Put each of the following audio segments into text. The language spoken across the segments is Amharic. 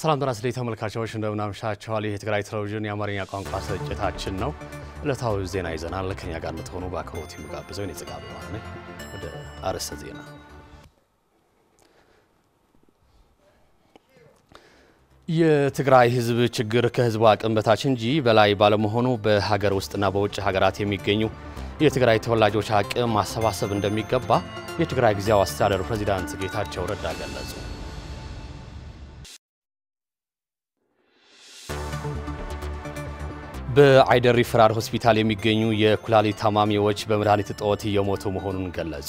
ሰላም ጤና ስደይ ተመልካቾች እንደምናምሻቸዋል። ይህ የትግራይ ቴሌቪዥን የአማርኛ ቋንቋ ስርጭታችን ነው። ዕለታዊ ዜና ይዘናል። ከኛ ጋር እንድትሆኑ በአክብሮት የምጋብዘው እኔ ጽጋብ ነው። ወደ አርዕስተ ዜና የትግራይ ሕዝብ ችግር ከሕዝቡ አቅም በታች እንጂ በላይ ባለመሆኑ በሀገር ውስጥና በውጭ ሀገራት የሚገኙ የትግራይ ተወላጆች አቅም ማሰባሰብ እንደሚገባ የትግራይ ጊዜያዊ አስተዳደር ፕሬዚዳንት ጌታቸው ረዳ ገለጹ። በአይደር ሪፈራል ሆስፒታል የሚገኙ የኩላሊት ታማሚዎች በመድኃኒት እጦት እየሞቱ መሆኑን ገለጹ።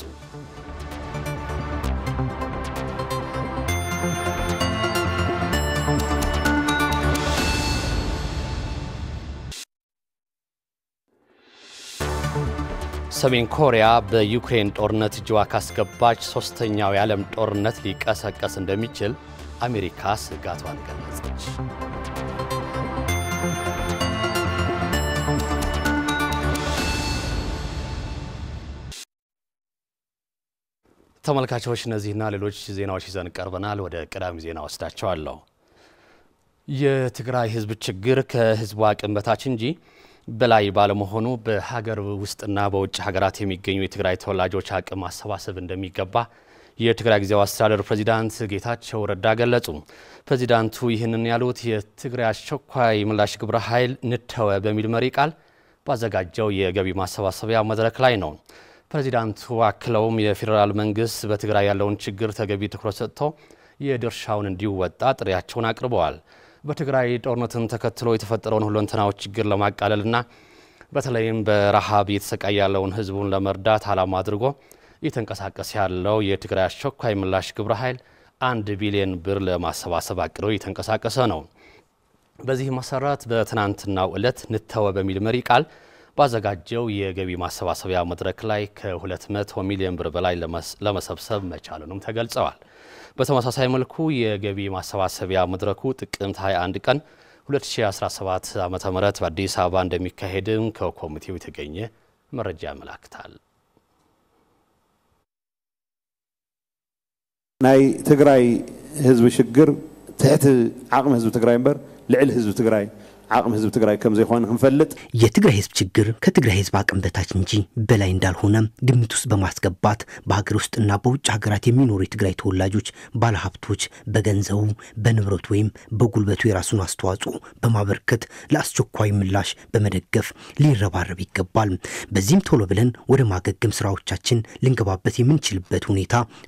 ሰሜን ኮሪያ በዩክሬን ጦርነት እጅዋ ካስገባች ሶስተኛው የዓለም ጦርነት ሊቀሰቀስ እንደሚችል አሜሪካ ስጋቷን ገለጸች። ተመልካቾች እነዚህና ሌሎች ዜናዎች ይዘን ቀርበናል። ወደ ቀዳሚ ዜና ወስዳቸዋለሁ። የትግራይ ህዝብ ችግር ከህዝቡ አቅም በታች እንጂ በላይ ባለመሆኑ በሀገር ውስጥና በውጭ ሀገራት የሚገኙ የትግራይ ተወላጆች አቅም ማሰባሰብ እንደሚገባ የትግራይ ጊዜያዊ አስተዳደር ፕሬዚዳንት ጌታቸው ረዳ ገለጹ። ፕሬዚዳንቱ ይህንን ያሉት የትግራይ አስቸኳይ ምላሽ ግብረ ኃይል ንተወ በሚል መሪ ቃል ባዘጋጀው የገቢ ማሰባሰቢያ መድረክ ላይ ነው። ፕሬዚዳንቱ አክለውም የፌዴራል መንግስት በትግራይ ያለውን ችግር ተገቢ ትኩረት ሰጥቶ የድርሻውን እንዲወጣ ጥሪያቸውን አቅርበዋል። በትግራይ ጦርነትን ተከትሎ የተፈጠረውን ሁለንተናዊ ችግር ለማቃለልና በተለይም በረሃብ እየተሰቃየ ያለውን ህዝቡን ለመርዳት አላማ አድርጎ እየተንቀሳቀሰ ያለው የትግራይ አስቸኳይ ምላሽ ግብረ ኃይል አንድ ቢሊዮን ብር ለማሰባሰብ አቅዶ እየተንቀሳቀሰ ነው። በዚህ መሰረት በትናንትናው ዕለት ንተወ በሚል መሪ ቃል ባዘጋጀው የገቢ ማሰባሰቢያ መድረክ ላይ ከ200 ሚሊዮን ብር በላይ ለመሰብሰብ መቻሉንም ተገልጸዋል። በተመሳሳይ መልኩ የገቢ ማሰባሰቢያ መድረኩ ጥቅምት 21 ቀን 2017 ዓ ም በአዲስ አበባ እንደሚካሄድም ከኮሚቴው የተገኘ መረጃ ያመላክታል። ናይ ትግራይ ህዝቢ ሽግር ትሕቲ ዓቕሚ ህዝቢ ትግራይ እምበር ልዕሊ ህዝቢ ትግራይ ዓቅሚ ህዝቢ ትግራይ ከም ዘይኮነ ክንፈልጥ የትግራይ ህዝብ ችግር ከትግራይ ህዝብ አቅም በታች እንጂ በላይ እንዳልሆነ ግምት ውስጥ በማስገባት በሀገር ውስጥና በውጭ ሀገራት የሚኖሩ የትግራይ ተወላጆች ባለሀብቶች በገንዘቡ በንብረቱ ወይም በጉልበቱ የራሱን አስተዋጽኦ በማበርከት ለአስቸኳይ ምላሽ በመደገፍ ሊረባረብ ይገባል። በዚህም ቶሎ ብለን ወደ ማገገም ስራዎቻችን ልንገባበት የምንችልበት ሁኔታ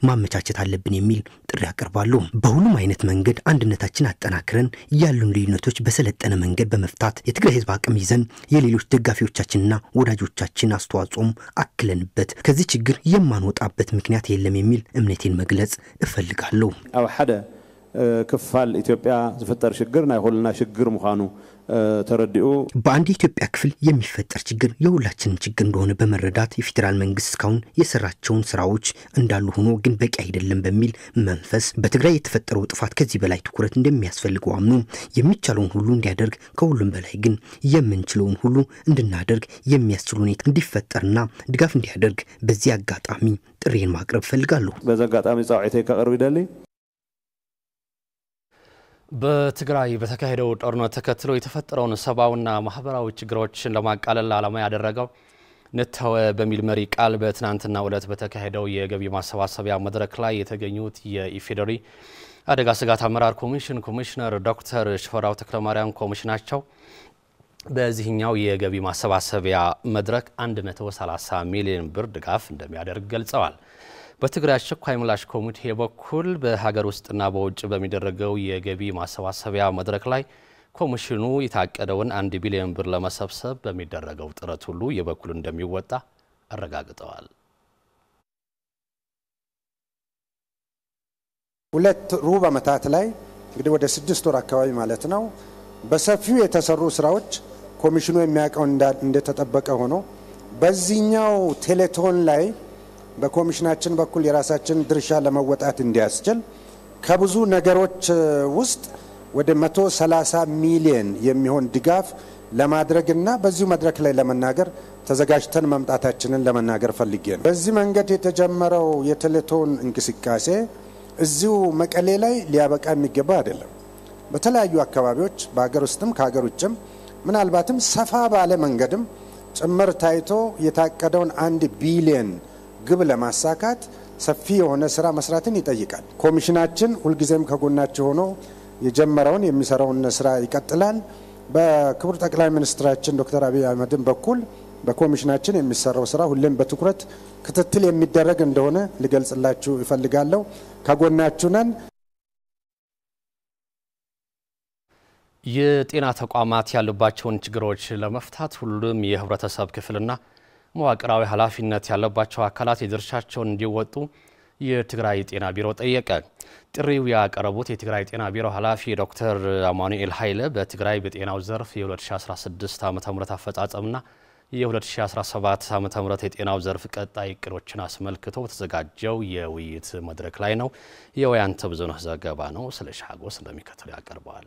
ማመቻቸት አለብን የሚል ጥሪ ያቀርባሉ። በሁሉም አይነት መንገድ አንድነታችን አጠናክረን ያሉን ልዩነቶች በሰለጠነ መንገድ በመፍታት የትግራይ ህዝብ አቅም ይዘን የሌሎች ደጋፊዎቻችንና ወዳጆቻችን አስተዋጽኦም አክለንበት ከዚህ ችግር የማንወጣበት ምክንያት የለም የሚል እምነቴን መግለጽ እፈልጋለሁ። ሓደ ክፋል ኢትዮጵያ ዝፍጠር ሽግር ናይ ሁሉና ሽግር ምዃኑ ተረዲኡ በአንድ የኢትዮጵያ ክፍል የሚፈጠር ችግር የሁላችንም ችግር እንደሆነ በመረዳት የፌዴራል መንግስት እስካሁን የሰራቸውን ስራዎች እንዳሉ ሆኖ ግን በቂ አይደለም በሚል መንፈስ በትግራይ የተፈጠረው ጥፋት ከዚህ በላይ ትኩረት እንደሚያስፈልገው አምኖ የሚቻለውን ሁሉ እንዲያደርግ ከሁሉም በላይ ግን የምንችለውን ሁሉ እንድናደርግ የሚያስችል ሁኔታ እንዲፈጠርና ድጋፍ እንዲያደርግ በዚህ አጋጣሚ ጥሬን ማቅረብ እፈልጋለሁ። በዚ አጋጣሚ ጻውዒተይ ከቅርብ ይደልይ በትግራይ በተካሄደው ጦርነት ተከትሎ የተፈጠረውን ሰብአዊና ማህበራዊ ችግሮችን ለማቃለል ዓላማ ያደረገው ንተወ በሚል መሪ ቃል በትናንትናው ዕለት በተካሄደው የገቢ ማሰባሰቢያ መድረክ ላይ የተገኙት የኢፌዴሪ አደጋ ስጋት አመራር ኮሚሽን ኮሚሽነር ዶክተር ሽፈራው ተክለማርያም ኮሚሽናቸው በዚህኛው የገቢ ማሰባሰቢያ መድረክ 130 ሚሊዮን ብር ድጋፍ እንደሚያደርግ ገልጸዋል። በትግራይ አስቸኳይ ምላሽ ኮሚቴ በኩል በሀገር ውስጥና በውጭ በሚደረገው የገቢ ማሰባሰቢያ መድረክ ላይ ኮሚሽኑ የታቀደውን አንድ ቢሊዮን ብር ለመሰብሰብ በሚደረገው ጥረት ሁሉ የበኩል እንደሚወጣ አረጋግጠዋል። ሁለት ሩብ ዓመታት ላይ እንግዲህ ወደ ስድስት ወር አካባቢ ማለት ነው በሰፊው የተሰሩ ስራዎች ኮሚሽኑ የሚያውቀው እንደተጠበቀ ሆኖ በዚህኛው ቴሌቶን ላይ በኮሚሽናችን በኩል የራሳችን ድርሻ ለመወጣት እንዲያስችል ከብዙ ነገሮች ውስጥ ወደ 130 ሚሊየን የሚሆን ድጋፍ ለማድረግና በዚሁ መድረክ ላይ ለመናገር ተዘጋጅተን መምጣታችንን ለመናገር ፈልጌ ነው። በዚህ መንገድ የተጀመረው የቴሌቶን እንቅስቃሴ እዚሁ መቀሌ ላይ ሊያበቃ የሚገባ አይደለም። በተለያዩ አካባቢዎች በሀገር ውስጥም ከሀገር ውጭም ምናልባትም ሰፋ ባለ መንገድም ጭምር ታይቶ የታቀደውን አንድ ቢሊየን ግብ ለማሳካት ሰፊ የሆነ ስራ መስራትን ይጠይቃል። ኮሚሽናችን ሁልጊዜም ከጎናቸው ሆኖ የጀመረውን የሚሰራውን ስራ ይቀጥላል። በክቡር ጠቅላይ ሚኒስትራችን ዶክተር አብይ አህመድን በኩል በኮሚሽናችን የሚሰራው ስራ ሁሌም በትኩረት ክትትል የሚደረግ እንደሆነ ልገልጽላችሁ ይፈልጋለሁ። ከጎናችሁ ነን። የጤና ተቋማት ያሉባቸውን ችግሮች ለመፍታት ሁሉም የህብረተሰብ ክፍልና መዋቅራዊ ኃላፊነት ያለባቸው አካላት የድርሻቸውን እንዲወጡ የትግራይ ጤና ቢሮ ጠየቀ። ጥሪው ያቀረቡት የትግራይ ጤና ቢሮ ኃላፊ ዶክተር አማኑኤል ኃይለ በትግራይ በጤናው ዘርፍ የ2016 ዓ ም አፈጻጸምና የ2017 ዓ ም የጤናው ዘርፍ ቀጣይ እቅዶችን አስመልክቶ በተዘጋጀው የውይይት መድረክ ላይ ነው። የወያንተ ብዙነህ ዘገባ ነው። ስለ ሻጎስ እንደሚከተሉ ያቀርበዋል።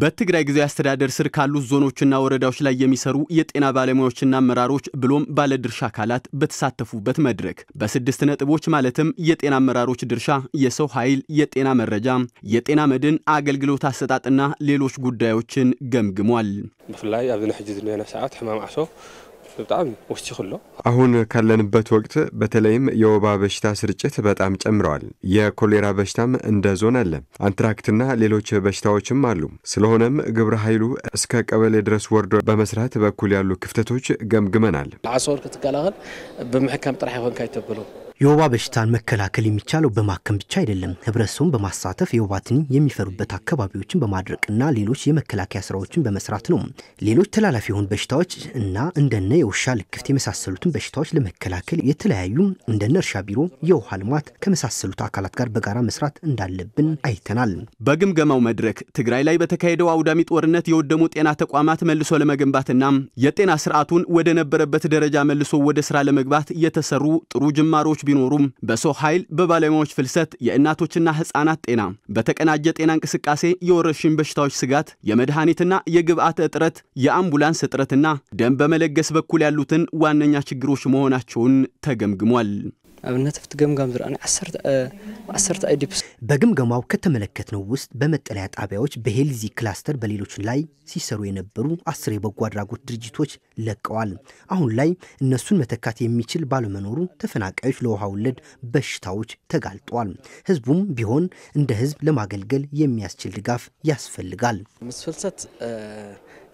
በትግራይ ጊዜያዊ አስተዳደር ስር ካሉት ዞኖችና ወረዳዎች ላይ የሚሰሩ የጤና ባለሙያዎችና አመራሮች ብሎም ባለድርሻ አካላት በተሳተፉበት መድረክ በስድስት ነጥቦች ማለትም የጤና አመራሮች ድርሻ፣ የሰው ኃይል፣ የጤና መረጃ፣ የጤና መድን አገልግሎት አሰጣጥና ሌሎች ጉዳዮችን ገምግሟል። ብፍላይ ኣብዚ ሕጂ ሰዓት ሕማም ዓሶ በጣም ወስቲ ክሎ አሁን ካለንበት ወቅት በተለይም የወባ በሽታ ስርጭት በጣም ጨምረዋል። የኮሌራ በሽታም እንደ ዞን አለ፣ አንትራክትና ሌሎች በሽታዎችም አሉ። ስለሆነም ግብረ ኃይሉ እስከ ቀበሌ ድረስ ወርዶ በመስራት በኩል ያሉ ክፍተቶች ገምግመናል። ለአሶወር ወርክ ብምሕካም ጥራሕ ይኮንካ ይተብሎ የወባ በሽታን መከላከል የሚቻለው በማከም ብቻ አይደለም። ህብረተሰቡን በማሳተፍ የወባ ትንኝ የሚፈሩበት አካባቢዎችን በማድረቅና ሌሎች የመከላከያ ስራዎችን በመስራት ነው። ሌሎች ተላላፊ የሆኑ በሽታዎች እና እንደነ የውሻ ልክፍት የመሳሰሉትን በሽታዎች ለመከላከል የተለያዩ እንደነ እርሻ ቢሮ፣ የውሃ ልማት ከመሳሰሉት አካላት ጋር በጋራ መስራት እንዳለብን አይተናል። በግምገማው መድረክ ትግራይ ላይ በተካሄደው አውዳሚ ጦርነት የወደሙ ጤና ተቋማት መልሶ ለመገንባትና የጤና ስርዓቱን ወደ ነበረበት ደረጃ መልሶ ወደ ስራ ለመግባት የተሰሩ ጥሩ ጅማሮች ቢኖሩም በሰው ኃይል፣ በባለሙያዎች ፍልሰት፣ የእናቶችና ህጻናት ጤና፣ በተቀናጀ ጤና እንቅስቃሴ፣ የወረርሽኝ በሽታዎች ስጋት፣ የመድኃኒትና የግብአት እጥረት፣ የአምቡላንስ እጥረትና ደም በመለገስ በኩል ያሉትን ዋነኛ ችግሮች መሆናቸውን ተገምግሟል። ኣብነት ኣብቲ ገምጋም ዝረኣና ዓሰርተ አይዲፕስ በግምገማው ከተመለከትነው ውስጥ በመጠለያ ጣቢያዎች በሄልዚ ክላስተር በሌሎች ላይ ሲሰሩ የነበሩ አስር የበጎ አድራጎት ድርጅቶች ለቀዋል። አሁን ላይ እነሱን መተካት የሚችል ባለመኖሩ ተፈናቃዮች ለውሃ ወለድ በሽታዎች ተጋልጧል። ህዝቡም ቢሆን እንደ ህዝብ ለማገልገል የሚያስችል ድጋፍ ያስፈልጋል። ምስ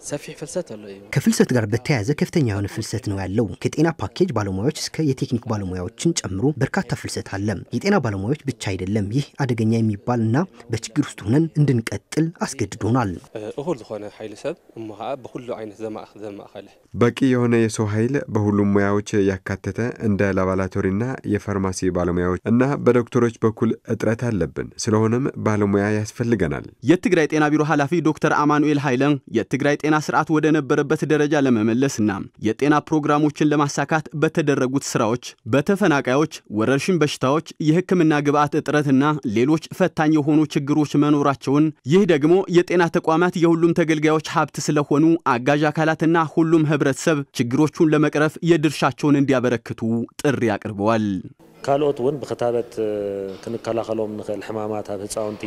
ሰፊ ፍልሰት አለ። ከፍልሰት ጋር በተያያዘ ከፍተኛ የሆነ ፍልሰት ነው ያለው። ከጤና ፓኬጅ ባለሙያዎች እስከ የቴክኒክ ባለሙያዎችን ጨምሮ በርካታ ፍልሰት አለ። የጤና ባለሙያዎች ብቻ አይደለም። ይህ አደገኛ የሚባል እና በችግር ውስጥ ሆነን እንድንቀጥል አስገድዶናል። እሁል ዝኾነ ሀይል ሰብ እሞ ከዓ ብኩሉ ዓይነት ዘማእኸል በቂ የሆነ የሰው ኃይል በሁሉም ሙያዎች ያካተተ እንደ ላቦራቶሪና የፋርማሲ ባለሙያዎች እና በዶክተሮች በኩል እጥረት አለብን። ስለሆነም ባለሙያ ያስፈልገናል። የትግራይ ጤና ቢሮ ኃላፊ ዶክተር አማኑኤል ሀይለን የትግራይ ጤና የጤና ስርዓት ወደ ነበረበት ደረጃ ለመመለስና የጤና ፕሮግራሞችን ለማሳካት በተደረጉት ስራዎች በተፈናቃዮች፣ ወረርሽኝ በሽታዎች፣ የህክምና ግብዓት እጥረትና ሌሎች ፈታኝ የሆኑ ችግሮች መኖራቸውን ይህ ደግሞ የጤና ተቋማት የሁሉም ተገልጋዮች ሀብት ስለሆኑ አጋዥ አካላትና ሁሉም ህብረተሰብ ችግሮቹን ለመቅረፍ የድርሻቸውን እንዲያበረክቱ ጥሪ አቅርበዋል። ካልኦት እውን ብክታበት ክንከላኸሎም ንኽእል ሕማማት ኣብ ህፃውንቲ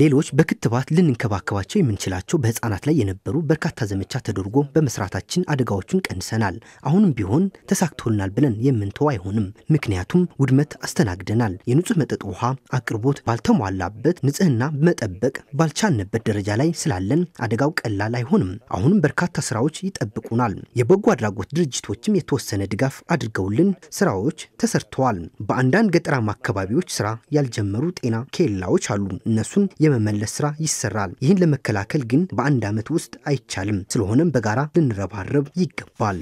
ሌሎች በክትባት ልንንከባከባቸው የምንችላቸው በህፃናት ላይ የነበሩ በርካታ ዘመቻ ተደርጎ በመስራታችን አደጋዎቹን ቀንሰናል። አሁንም ቢሆን ተሳክቶልናል ብለን የምንተው አይሆንም። ምክንያቱም ውድመት አስተናግደናል። የንጹህ መጠጥ ውሃ አቅርቦት ባልተሟላበት፣ ንጽህና መጠበቅ ባልቻልንበት ደረጃ ላይ ስላለን አደጋው ቀላል አይሆንም። አሁንም በርካታ ስራዎች ይጠብቁናል። የበጎ አድራጎት ድርጅቶችም የተወሰነ ድጋፍ አድርገውልን ስራዎች ተሰርተዋል። በአንዳንድ ገጠራማ አካባቢዎች ስራ ያልጀመሩ ጤና ኬላዎች አሉ። እነሱን የመመለስ ስራ ይሰራል። ይህን ለመከላከል ግን በአንድ ዓመት ውስጥ አይቻልም። ስለሆነም በጋራ ልንረባረብ ይገባል።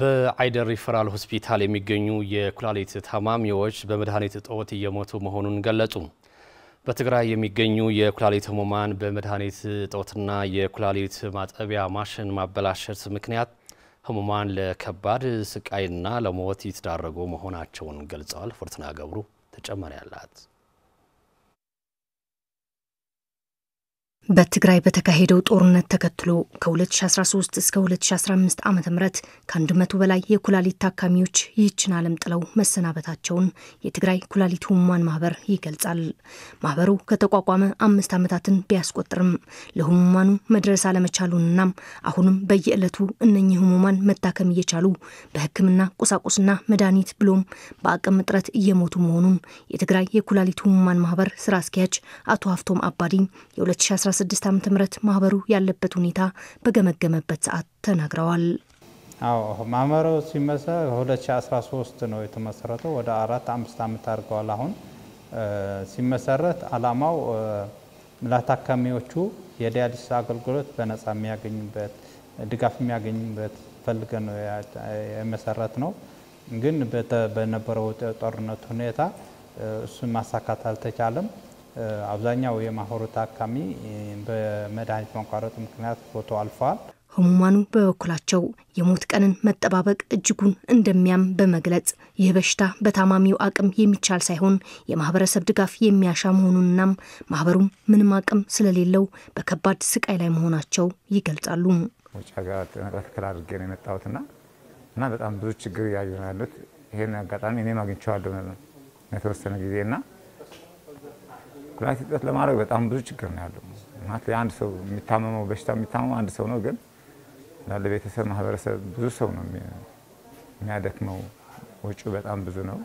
በአይደር ሪፈራል ሆስፒታል የሚገኙ የኩላሊት ታማሚዎች በመድኃኒት እጦት እየሞቱ መሆኑን ገለጹ። በትግራይ የሚገኙ የኩላሊት ህሙማን በመድኃኒት እጦትና የኩላሊት ማጠቢያ ማሽን ማበላሸት ምክንያት ህሙማን ለከባድ ስቃይና ለሞት የተዳረጉ መሆናቸውን ገልጸዋል። ፎርትና ገብሩ ተጨማሪ አላት። በትግራይ በተካሄደው ጦርነት ተከትሎ ከ2013 እስከ 2015 ዓ ም ከ100 በላይ የኩላሊት ታካሚዎች ይህችን ዓለም ጥለው መሰናበታቸውን የትግራይ ኩላሊት ህሙማን ማህበር ይገልጻል። ማህበሩ ከተቋቋመ አምስት ዓመታትን ቢያስቆጥርም ለህሙማኑ መድረስ አለመቻሉንና አሁንም በየዕለቱ እነኚህ ህሙማን መታከም እየቻሉ በህክምና ቁሳቁስና መድኃኒት ብሎም በአቅም እጥረት እየሞቱ መሆኑን የትግራይ የኩላሊት ህሙማን ማህበር ስራ አስኪያጅ አቶ ሀፍቶም አባዲ የ 2016 ዓ ም ማህበሩ ያለበት ሁኔታ በገመገመበት ሰዓት ተናግረዋል። አዎ ማህበሩ ሲመሰ 2013 ነው የተመሰረተው። ወደ አራት አምስት ዓመት አድርገዋል። አሁን ሲመሰረት አላማው ለታካሚዎቹ የዲያሊስ አገልግሎት በነጻ የሚያገኙበት ድጋፍ የሚያገኙበት ፈልገ ነው የመሰረት ነው። ግን በነበረው ጦርነት ሁኔታ እሱን ማሳካት አልተቻለም። አብዛኛው የማህበሩ ታካሚ በመድኃኒት ማቋረጥ ምክንያት ህይወቱ አልፏል። ህሙማኑ በበኩላቸው የሞት ቀንን መጠባበቅ እጅጉን እንደሚያም በመግለጽ ይህ በሽታ በታማሚው አቅም የሚቻል ሳይሆን የማህበረሰብ ድጋፍ የሚያሻ መሆኑንናም ማህበሩም ምንም አቅም ስለሌለው በከባድ ስቃይ ላይ መሆናቸው ይገልጻሉ። ውጭ ሀገር መጠፍክል አድርጌ ነው የመጣሁትና እና በጣም ብዙ ችግር እያዩ ነው ያሉት። ይህን አጋጣሚ እኔም አግኝቼዋለሁ የተወሰነ ጊዜ እና ፕላቲ ጥረት ለማድረግ በጣም ብዙ ችግር ነው ያለው። ማለት አንድ ሰው የሚታመመው በሽታ የሚታመመው አንድ ሰው ነው፣ ግን ላለ ቤተሰብ ማህበረሰብ ብዙ ሰው ነው የሚያደክመው። ወጪው በጣም ብዙ ነው።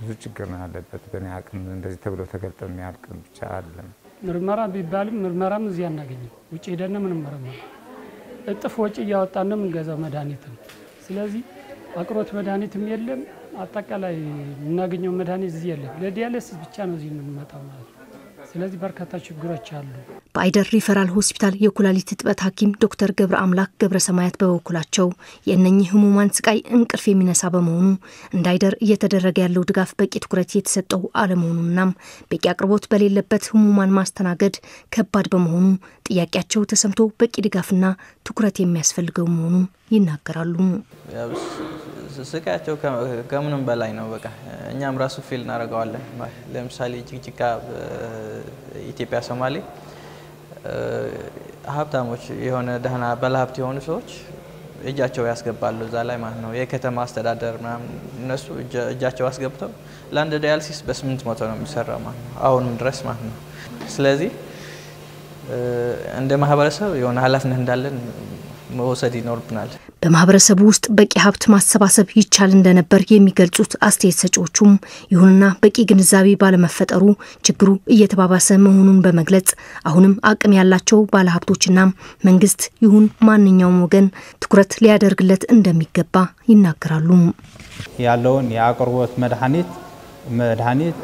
ብዙ ችግር ነው ያለበት። በእኔ አቅም እንደዚህ ተብሎ ተገልጠ የሚያልቅ ብቻ አለም። ምርመራ ቢባልም ምርመራም እዚህ አናገኝም። ውጭ ሄደን ምን ምርመራ እጥፍ ወጪ እያወጣን ምንገዛው የምንገዛው መድኃኒት ነው። ስለዚህ አቅሮት መድኃኒትም የለም አጠቃላይ የምናገኘው መድኃኒት እዚህ የለም። ለዲያሊሲስ ብቻ ነው እዚህ የምንመጣው ማለት ነው። ስለዚህ በርካታ ችግሮች አሉ። በአይደር ሪፈራል ሆስፒታል የኩላሊት እጥበት ሐኪም ዶክተር ገብረ አምላክ ገብረ ሰማያት በበኩላቸው የእነኚህ ህሙማን ስቃይ እንቅልፍ የሚነሳ በመሆኑ እንደ አይደር እየተደረገ ያለው ድጋፍ በቂ ትኩረት የተሰጠው አለመሆኑናም በቂ አቅርቦት በሌለበት ህሙማን ማስተናገድ ከባድ በመሆኑ ጥያቄያቸው ተሰምቶ በቂ ድጋፍና ትኩረት የሚያስፈልገው መሆኑን ይናገራሉ። ስቃያቸው ከምንም በላይ ነው። በቃ እኛም ራሱ ፊል እናደርገዋለን። ለምሳሌ ጅግጅጋ ኢትዮጵያ ሶማሌ ሀብታሞች የሆነ ደህና ባለሀብት የሆኑ ሰዎች እጃቸው ያስገባሉ እዛ ላይ ማለት ነው። የከተማ አስተዳደር ምናምን እነሱ እጃቸው አስገብተው ለአንድ ዳያልሲስ በስምንት መቶ ነው የሚሰራ ማለት ነው፣ አሁንም ድረስ ማለት ነው። ስለዚህ እንደ ማህበረሰብ የሆነ ኃላፊነት እንዳለን መውሰድ ይኖርብናል። በማህበረሰቡ ውስጥ በቂ ሀብት ማሰባሰብ ይቻል እንደነበር የሚገልጹት አስተያየት ሰጪዎቹም፣ ይሁንና በቂ ግንዛቤ ባለመፈጠሩ ችግሩ እየተባባሰ መሆኑን በመግለጽ አሁንም አቅም ያላቸው ባለሀብቶችና መንግስት ይሁን ማንኛውም ወገን ትኩረት ሊያደርግለት እንደሚገባ ይናገራሉ። ያለውን የአቅርቦት መድኃኒት መድኃኒት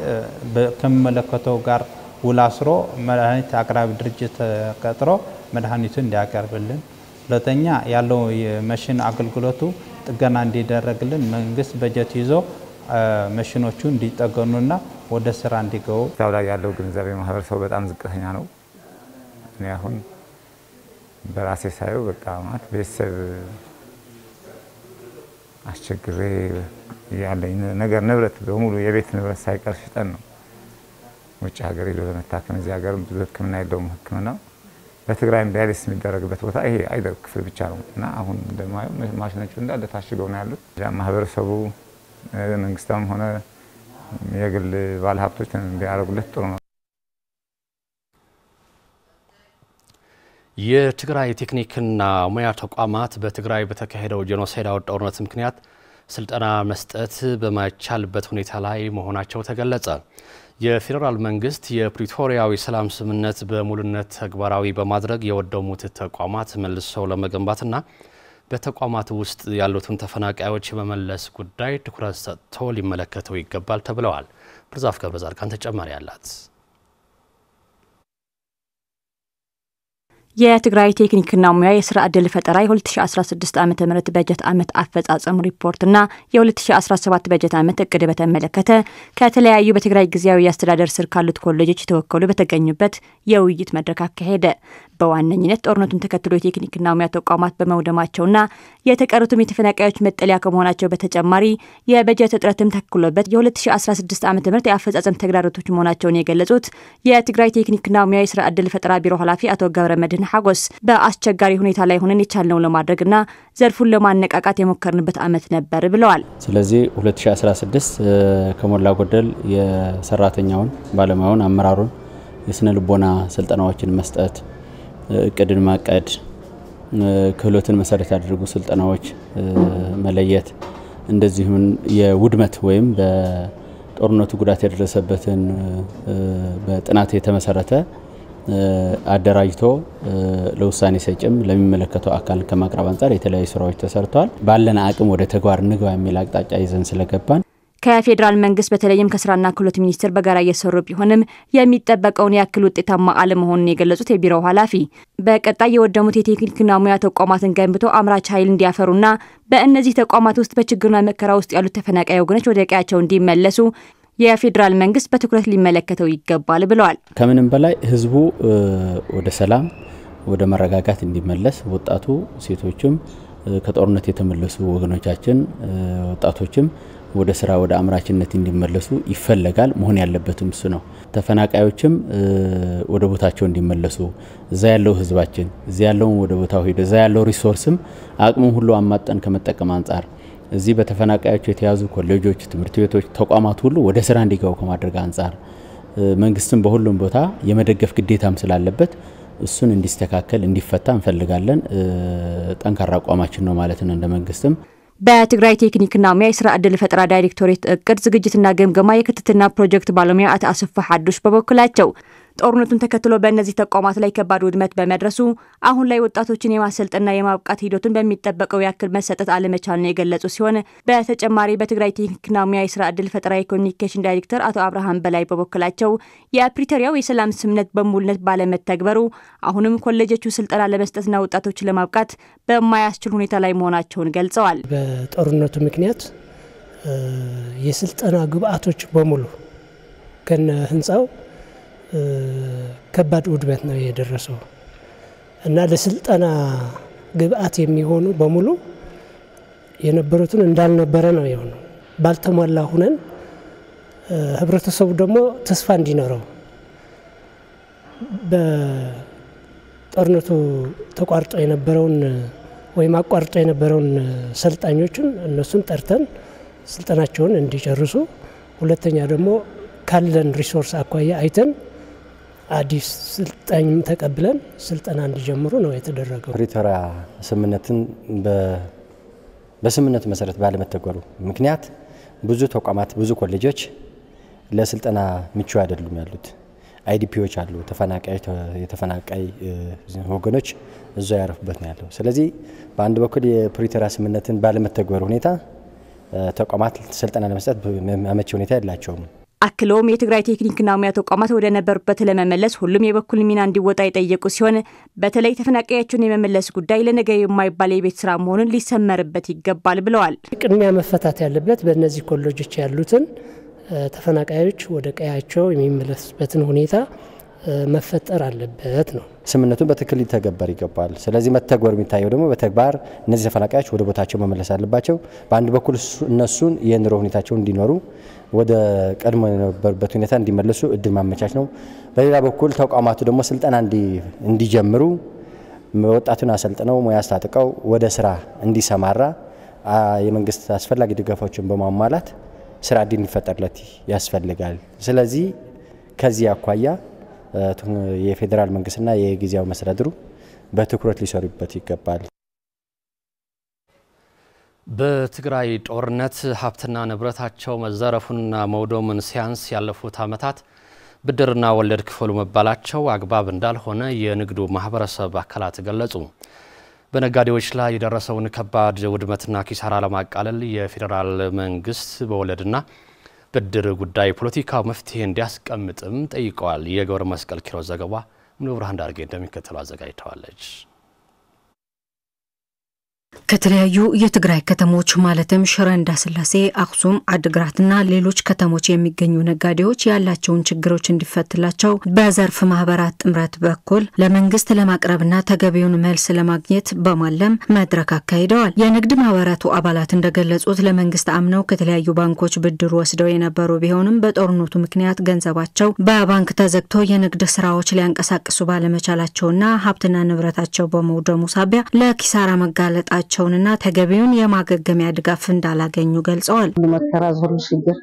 ከሚመለከተው ጋር ውላስሮ መድኃኒት አቅራቢ ድርጅት ቀጥሮ መድኃኒቱን እንዲያቀርብልን ሁለተኛ ያለው የመሽን አገልግሎቱ ጥገና እንዲደረግልን መንግስት በጀት ይዞ መሽኖቹ እንዲጠገኑና ወደ ስራ እንዲገቡ እዛው ላይ ያለው ግንዛቤ ማህበረሰቡ በጣም ዝቅተኛ ነው። እኔ አሁን በራሴ ሳየው በቃ ማለት ቤተሰብ አስቸግሬ ያለኝ ነገር ንብረት በሙሉ የቤት ንብረት ሳይቀር ሽጠን ነው ውጭ ሀገር ሄዶ ለመታከም እዚህ ሀገር ብዙ ህክምና የለውም ሕክምና በትግራይም ዳያሊስ የሚደረግበት ቦታ ይሄ አይደር ክፍል ብቻ ነው እና አሁን እንደማየው ማሽኖቹ እንዳለ ታሽገው ነው ያሉት። ማህበረሰቡ መንግስታም ሆነ የግል ባለሀብቶች ቢያደርጉለት ጥሩ ነው። የትግራይ ቴክኒክና ሙያ ተቋማት በትግራይ በተካሄደው ጄኖሳይዳዊ ጦርነት ምክንያት ስልጠና መስጠት በማይቻልበት ሁኔታ ላይ መሆናቸው ተገለጸ። የፌዴራል መንግስት የፕሪቶሪያዊ ሰላም ስምምነት በሙሉነት ተግባራዊ በማድረግ የወደሙት ተቋማት መልሰው ለመገንባትና በተቋማት ውስጥ ያሉትን ተፈናቃዮች የመመለስ ጉዳይ ትኩረት ሰጥቶ ሊመለከተው ይገባል ተብለዋል። ብርዛፍ ገብረጻድቃን ተጨማሪ አላት። የትግራይ ቴክኒክና ሙያ የስራ ዕድል ፈጠራ የ2016 ዓ ም በጀት ዓመት አፈጻጸም ሪፖርትና የ2017 በጀት ዓመት እቅድ በተመለከተ ከተለያዩ በትግራይ ጊዜያዊ አስተዳደር ስር ካሉት ኮሌጆች የተወከሉ በተገኙበት የውይይት መድረክ አካሄደ። በዋነኝነት ጦርነቱን ተከትሎ የቴክኒክና ሙያ ተቋማት በመውደማቸውና የተቀሩትም የተፈናቃዮች መጠለያ ከመሆናቸው በተጨማሪ የበጀት እጥረትም ተክሎበት የ2016 ዓ ም የአፈጻጸም ተግዳሮቶች መሆናቸውን የገለጹት የትግራይ ቴክኒክና ሙያ የስራ ዕድል ፈጠራ ቢሮ ኃላፊ አቶ ገብረ መድህን ሐጎስ በአስቸጋሪ ሁኔታ ላይ ሆነን የቻልነውን ለማድረግና ዘርፉን ለማነቃቃት የሞከርንበት ዓመት ነበር ብለዋል። ስለዚህ 2016 ከሞላ ጎደል የሰራተኛውን ባለሙያውን፣ አመራሩን የስነ ልቦና ስልጠናዎችን መስጠት እቅድን ማቀድ፣ ክህሎትን መሰረት ያደረጉ ስልጠናዎች መለየት እንደዚሁም የውድመት ወይም በጦርነቱ ጉዳት የደረሰበትን በጥናት የተመሰረተ አደራጅቶ ለውሳኔ ሰጭም ለሚመለከተው አካል ከማቅረብ አንጻር የተለያዩ ስራዎች ተሰርተዋል። ባለን አቅም ወደ ተግባር ንግባ የሚል አቅጣጫ ይዘን ስለገባን ከፌዴራል መንግስት በተለይም ከስራና ክህሎት ሚኒስቴር በጋራ እየሰሩ ቢሆንም የሚጠበቀውን ያክል ውጤታማ አለመሆኑን የገለጹት የቢሮው ኃላፊ በቀጣይ የወደሙት የቴክኒክና ሙያ ተቋማትን ገንብቶ አምራች ኃይል እንዲያፈሩና በእነዚህ ተቋማት ውስጥ በችግርና መከራ ውስጥ ያሉት ተፈናቃይ ወገኖች ወደ ቀያቸው እንዲመለሱ የፌዴራል መንግስት በትኩረት ሊመለከተው ይገባል ብለዋል። ከምንም በላይ ህዝቡ ወደ ሰላም ወደ መረጋጋት እንዲመለስ ወጣቱ፣ ሴቶችም፣ ከጦርነት የተመለሱ ወገኖቻችን ወጣቶችም ወደ ስራ ወደ አምራችነት እንዲመለሱ ይፈለጋል። መሆን ያለበትም እሱ ነው። ተፈናቃዮችም ወደ ቦታቸው እንዲመለሱ እዛ ያለው ህዝባችን እዚ ያለውን ወደ ቦታው ሄደ እዛ ያለው ሪሶርስም አቅሙም ሁሉ አማጠን ከመጠቀም አንጻር እዚህ በተፈናቃዮች የተያዙ ኮሌጆች፣ ትምህርት ቤቶች፣ ተቋማት ሁሉ ወደ ስራ እንዲገቡ ከማድረግ አንጻር መንግስትም በሁሉም ቦታ የመደገፍ ግዴታም ስላለበት እሱን እንዲስተካከል እንዲፈታ እንፈልጋለን። ጠንካራ አቋማችን ነው ማለት ነው እንደ መንግስትም በትግራይ ቴክኒክና ሙያ የስራ ዕድል ፈጠራ ዳይሬክቶሬት እቅድ ዝግጅትና ግምገማ የክትትና ፕሮጀክት ባለሙያ አቶ አስፋ ሐዱሽ በበኩላቸው ጦርነቱን ተከትሎ በእነዚህ ተቋማት ላይ ከባድ ውድመት በመድረሱ አሁን ላይ ወጣቶችን የማሰልጠና የማብቃት ሂደቱን በሚጠበቀው ያክል መሰጠት አለመቻልን የገለጹ ሲሆን በተጨማሪ በትግራይ ቴክኒክና ሙያ የስራ እድል ፈጠራ የኮሚኒኬሽን ዳይሬክተር አቶ አብርሃም በላይ በበኩላቸው የፕሪቶሪያው የሰላም ስምነት በሙልነት ባለመተግበሩ አሁንም ኮሌጆቹ ስልጠና ለመስጠትና ወጣቶችን ለማብቃት በማያስችል ሁኔታ ላይ መሆናቸውን ገልጸዋል። በጦርነቱ ምክንያት የስልጠና ግብአቶች በሙሉ ከነ ህንፃው ከባድ ውድመት ነው የደረሰው እና ለስልጠና ግብአት የሚሆኑ በሙሉ የነበሩትን እንዳልነበረ ነው የሆነው። ባልተሟላ ሁነን ህብረተሰቡ ደግሞ ተስፋ እንዲኖረው በጦርነቱ ተቋርጦ የነበረውን ወይም አቋርጦ የነበረውን ሰልጣኞችን እነሱን ጠርተን ስልጠናቸውን እንዲጨርሱ፣ ሁለተኛ ደግሞ ካለን ሪሶርስ አኳያ አይተን አዲስ ስልጣኝ ተቀብለን ስልጠና እንዲጀምሩ ነው የተደረገው። ፕሪቶሪያ ስምምነትን በስምምነቱ መሰረት ባለመተግበሩ ምክንያት ብዙ ተቋማት፣ ብዙ ኮሌጆች ለስልጠና ምቹ አይደሉም ያሉት አይዲፒዎች አሉ። ተፈናቃይ የተፈናቃይ ወገኖች እዛ ያረፉበት ነው ያለው። ስለዚህ በአንድ በኩል የፕሪቶሪያ ስምምነትን ባለመተግበር ሁኔታ ተቋማት ስልጠና ለመስጠት አመቺ ሁኔታ የላቸውም። አክለውም የትግራይ ቴክኒክና ሙያ ተቋማት ወደ ነበሩበት ለመመለስ ሁሉም የበኩል ሚና እንዲወጣ የጠየቁ ሲሆን በተለይ ተፈናቃያቸውን የመመለስ ጉዳይ ለነገ የማይባል የቤት ስራ መሆኑን ሊሰመርበት ይገባል ብለዋል። ቅድሚያ መፈታት ያለበት በእነዚህ ኮሌጆች ያሉትን ተፈናቃዮች ወደ ቀያቸው የሚመለሱበትን ሁኔታ መፈጠር አለበት ነው። ስምምነቱን በትክክል ሊተገበር ይገባል። ስለዚህ መተግበር የሚታየው ደግሞ በተግባር እነዚህ ተፈናቃዮች ወደ ቦታቸው መመለስ አለባቸው። በአንድ በኩል እነሱን የኑሮ ሁኔታቸው እንዲኖሩ ወደ ቀድሞ የነበሩበት ሁኔታ እንዲመለሱ እድል ማመቻች ነው። በሌላ በኩል ተቋማቱ ደግሞ ስልጠና እንዲጀምሩ ወጣቱን አሰልጥነው ሙያ አስታጥቀው ወደ ስራ እንዲሰማራ የመንግስት አስፈላጊ ድጋፎችን በማሟላት ስራ እንዲፈጠርለት ያስፈልጋል። ስለዚህ ከዚህ አኳያ የፌዴራል መንግስትና የጊዜያዊ መስተዳድሩ በትኩረት ሊሰሩበት ይገባል። በትግራይ ጦርነት ሀብትና ንብረታቸው መዘረፉንና መውደሙን ሲያንስ ያለፉት ዓመታት ብድርና ወለድ ክፈሉ መባላቸው አግባብ እንዳልሆነ የንግዱ ማህበረሰብ አካላት ገለጹ። በነጋዴዎች ላይ የደረሰውን ከባድ ውድመትና ኪሳራ ለማቃለል የፌዴራል መንግስት በወለድና ብድር ጉዳይ ፖለቲካው መፍትሄ እንዲያስቀምጥም ጠይቀዋል። የገብረ መስቀል ኪሮ ዘገባ ብርሃን ዳርጌ እንደሚከተሉ አዘጋጅተዋለች። ከተለያዩ የትግራይ ከተሞች ማለትም ሽረ እንዳስላሴ፣ አክሱም፣ አድግራትና ሌሎች ከተሞች የሚገኙ ነጋዴዎች ያላቸውን ችግሮች እንዲፈትላቸው በዘርፍ ማህበራት ጥምረት በኩል ለመንግስት ለማቅረብና ተገቢውን መልስ ለማግኘት በማለም መድረክ አካሂደዋል። የንግድ ማህበራቱ አባላት እንደገለጹት ለመንግስት አምነው ከተለያዩ ባንኮች ብድር ወስደው የነበሩ ቢሆንም በጦርነቱ ምክንያት ገንዘባቸው በባንክ ተዘግቶ የንግድ ስራዎች ሊያንቀሳቅሱ ባለመቻላቸውና ሀብትና ንብረታቸው በመውደሙ ሳቢያ ለኪሳራ መጋለጣቸው መጎዳታቸውንና ተገቢውን የማገገሚያ ድጋፍ እንዳላገኙ ገልጸዋል። መከራ፣ ሁሉ ችግር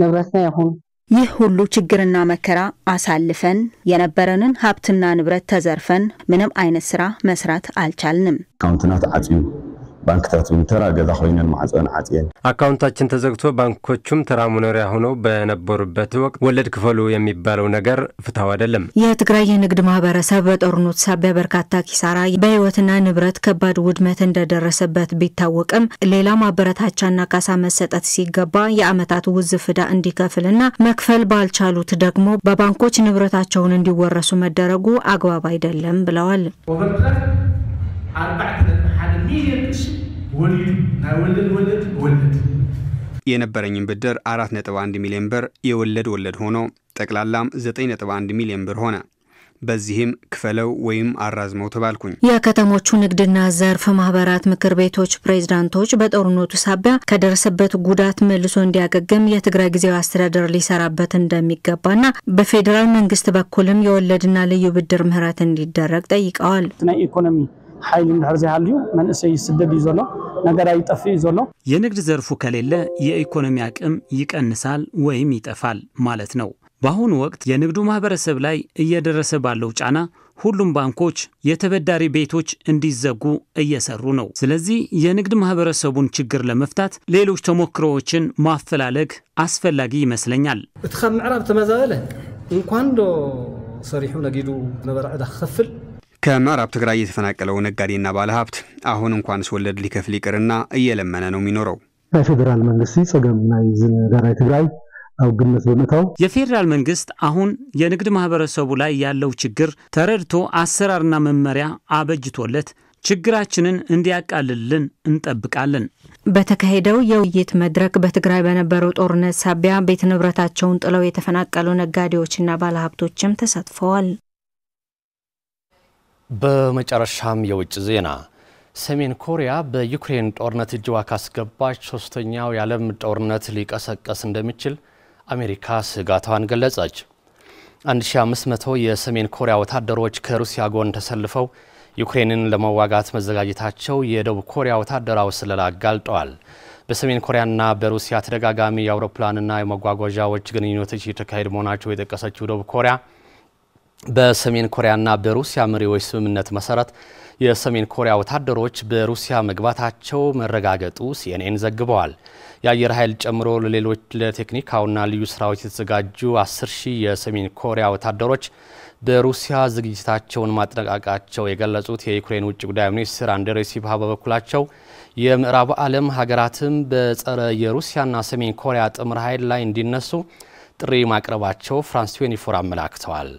ንብረት ነው ያሁኑ። ይህ ሁሉ ችግርና መከራ አሳልፈን የነበረንን ሀብትና ንብረት ተዘርፈን ምንም አይነት ስራ መስራት አልቻልንም። ካውንትናት አጽዩ ባንክታት እውን ተራ ገዛ ኮይነን ማዕፀን ዓፅየን አካውንታችን ተዘግቶ ባንኮቹም ተራ መኖሪያ ሆነው በነበሩበት ወቅት ወለድ ክፈሉ የሚባለው ነገር ፍትሐዊ አይደለም። የትግራይ የንግድ ማህበረሰብ በጦርነቱ ሳቢያ በርካታ ኪሳራ በህይወትና ንብረት ከባድ ውድመት እንደደረሰበት ቢታወቅም ሌላ ማበረታቻና ካሳ መሰጠት ሲገባ የአመታት ውዝፍ ዕዳ እንዲከፍልና መክፈል ባልቻሉት ደግሞ በባንኮች ንብረታቸውን እንዲወረሱ መደረጉ አግባብ አይደለም ብለዋል። ይደቅሽ ወሊድ ናይ ወለድ ወለድ የነበረኝን ብድር 4.1 ሚሊዮን ብር የወለድ ወለድ ሆኖ ጠቅላላም 9.1 ሚሊዮን ብር ሆነ። በዚህም ክፈለው ወይም አራዝመው ተባልኩኝ። የከተሞቹ ንግድና ዘርፍ ማህበራት ምክር ቤቶች ፕሬዝዳንቶች በጦርነቱ ሳቢያ ከደረሰበት ጉዳት መልሶ እንዲያገግም የትግራይ ጊዜያዊ አስተዳደር ሊሰራበት እንደሚገባና በፌዴራል መንግስት በኩልም የወለድና ልዩ ብድር ምህረት እንዲደረግ ጠይቀዋል። ኢኮኖሚ ሓይሊ እንድሕር ዘይሃልዩ መንእሰይ ይስደድ እዩ ዘሎ ነገራዊ ይጠፍ እዩ ዘሎ የንግድ ዘርፉ ከሌለ የኢኮኖሚ አቅም ይቀንሳል ወይም ይጠፋል ማለት ነው። በአሁኑ ወቅት የንግዱ ማህበረሰብ ላይ እየደረሰ ባለው ጫና ሁሉም ባንኮች የተበዳሪ ቤቶች እንዲዘጉ እየሰሩ ነው። ስለዚህ የንግድ ማህበረሰቡን ችግር ለመፍታት ሌሎች ተሞክሮዎችን ማፈላለግ አስፈላጊ ይመስለኛል። እቲ ካብ ምዕራብ ተመዛበለ እንኳን ዶ ሰሪሑ ነጊዱ ነበረ ዕዳ ክኸፍል ከምዕራብ ትግራይ የተፈናቀለው ነጋዴና ባለሀብት አሁን እንኳን ስወለድ ሊከፍል ይቅርና እየለመነ ነው የሚኖረው። ናይ ፌዴራል መንግስት ፀገም ናይ ዝነገራይ ትግራይ ኣብ ግምት ብምእታው የፌዴራል መንግስት አሁን የንግድ ማህበረሰቡ ላይ ያለው ችግር ተረድቶ አሰራርና መመሪያ አበጅቶለት ችግራችንን እንዲያቃልልን እንጠብቃለን። በተካሄደው የውይይት መድረክ በትግራይ በነበረው ጦርነት ሳቢያ ቤት ንብረታቸውን ጥለው የተፈናቀሉ ነጋዴዎችና ባለሀብቶችም ተሳትፈዋል። በመጨረሻም የውጭ ዜና። ሰሜን ኮሪያ በዩክሬን ጦርነት እጅዋ ካስገባች ሶስተኛው የዓለም ጦርነት ሊቀሰቀስ እንደሚችል አሜሪካ ስጋቷን ገለጸች። 1500 የሰሜን ኮሪያ ወታደሮች ከሩሲያ ጎን ተሰልፈው ዩክሬንን ለመዋጋት መዘጋጀታቸው የደቡብ ኮሪያ ወታደራዊ ስለላ አጋልጠዋል። በሰሜን ኮሪያና በሩሲያ ተደጋጋሚ የአውሮፕላንና የመጓጓዣዎች ግንኙነቶች እየተካሄዱ መሆናቸው የጠቀሰችው ደቡብ ኮሪያ በሰሜን ኮሪያና በሩሲያ መሪዎች ስምምነት መሰረት የሰሜን ኮሪያ ወታደሮች በሩሲያ መግባታቸው መረጋገጡ ሲኤንኤን ዘግበዋል። የአየር ኃይል ጨምሮ ለሌሎች ለቴክኒካውና ልዩ ስራዎች የተዘጋጁ 10 ሺህ የሰሜን ኮሪያ ወታደሮች በሩሲያ ዝግጅታቸውን ማጠናቀቃቸው የገለጹት የዩክሬን ውጭ ጉዳይ ሚኒስትር አንድሬ ሲፓ በበኩላቸው የምዕራብ ዓለም ሀገራትም በጸረ የሩሲያና ሰሜን ኮሪያ ጥምር ኃይል ላይ እንዲነሱ ጥሪ ማቅረባቸው ፍራንስ 24 አመላክተዋል።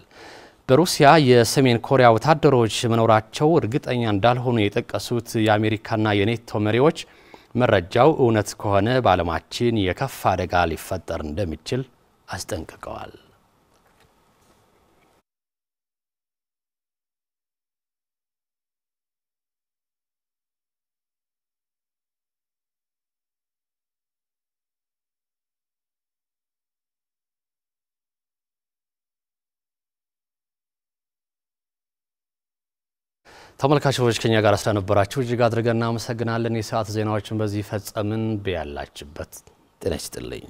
በሩሲያ የሰሜን ኮሪያ ወታደሮች መኖራቸው እርግጠኛ እንዳልሆኑ የጠቀሱት የአሜሪካና የኔቶ መሪዎች መረጃው እውነት ከሆነ በዓለማችን የከፍ አደጋ ሊፈጠር እንደሚችል አስጠንቅቀዋል። ተመልካቾች ከኛ ጋር ስለነበራችሁ እጅግ አድርገን እናመሰግናለን። የሰዓት ዜናዎችን በዚህ ፈጸምን። በያላችበት ጤና ይስጥልኝ።